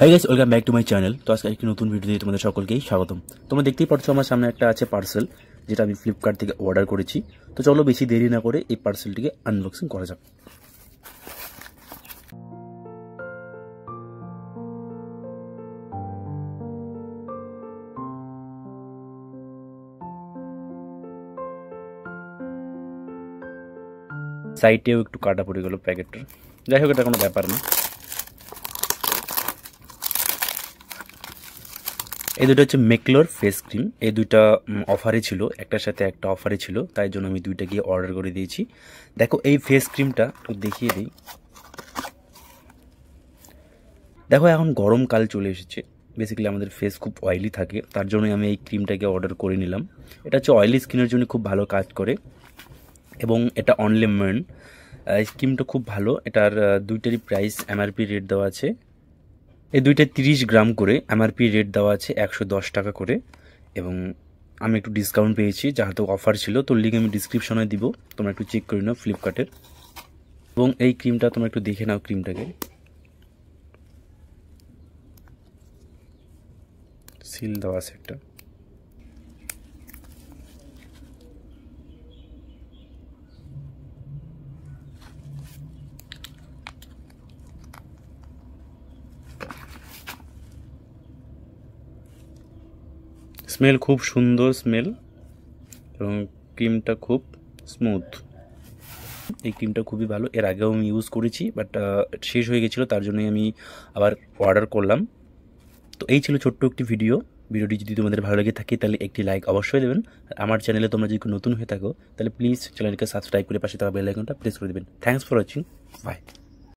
high guys welcome back to my channel তো আজকে একটি নতুন ভিডিও দিয়ে তোমাদের সকলকেই স্বাগতম তোমরা দেখতেই পাচ্ছ আমার সামনে একটা আছে পার্সেল যেটা আমি ফ্লিপকার্ট থেকে অর্ডার করেছি তো চলো বেশি দেরি না করে এই পার্সেলটিকে আনবক্সিং করা যাক সাইটেও একটু কাটা পড়ে গেল প্যাকেটটার যাই হোক এটা কোনো ব্যাপার না এই দুটো হচ্ছে মেকলোর ফেস ক্রিম এই দুইটা অফারে ছিল একটার সাথে একটা অফারে ছিল তাই জন্য আমি দুইটা গিয়ে অর্ডার করে দিয়েছি দেখো এই ফেস ক্রিমটা একটু দেখিয়ে দিই দেখো এখন গরমকাল চলে এসেছে বেসিক্যালি আমাদের ফেস খুব অয়েলি থাকে তার জন্য আমি এই ক্রিমটাকে অর্ডার করে নিলাম এটা হচ্ছে অয়েলি স্কিনের জন্য খুব ভালো কাজ করে এবং এটা অনলি মেন স্কিমটা খুব ভালো এটার দুইটারই প্রাইস এমআরপি রেট দেওয়া আছে এই দুইটা তিরিশ গ্রাম করে এমআরপি রেট দেওয়া আছে একশো দশ টাকা করে এবং আমি একটু ডিসকাউন্ট পেয়েছি যেহেতু অফার ছিল তোর লিঙ্ক আমি ডিসক্রিপশনে দিব তোমরা একটু চেক করে নাও ফ্লিপকার্টের এবং এই ক্রিমটা তোমরা একটু দেখে নাও ক্রিমটাকে সিল দেওয়া আছে একটা স্মেল খুব সুন্দর স্মেল এবং ক্রিমটা খুব স্মুথ এই ক্রিমটা খুবই ভালো এর আগেও আমি ইউজ করেছি বাট শেষ হয়ে গেছিলো তার জন্যই আমি আবার অর্ডার করলাম তো এই ছিল ছোট্ট একটি ভিডিও ভিডিওটি যদি তোমাদের ভালো লাগে থাকে তাহলে একটি লাইক অবশ্যই দেবেন আমার চ্যানেলে তোমরা যদি নতুন হয়ে থাকো তাহলে প্লিজ চ্যানেলকে সাবস্ক্রাইব করে পাশে তোমার বেল আইকনটা প্রেস করে দেবেন থ্যাংকস ফর ওয়াচিং বাই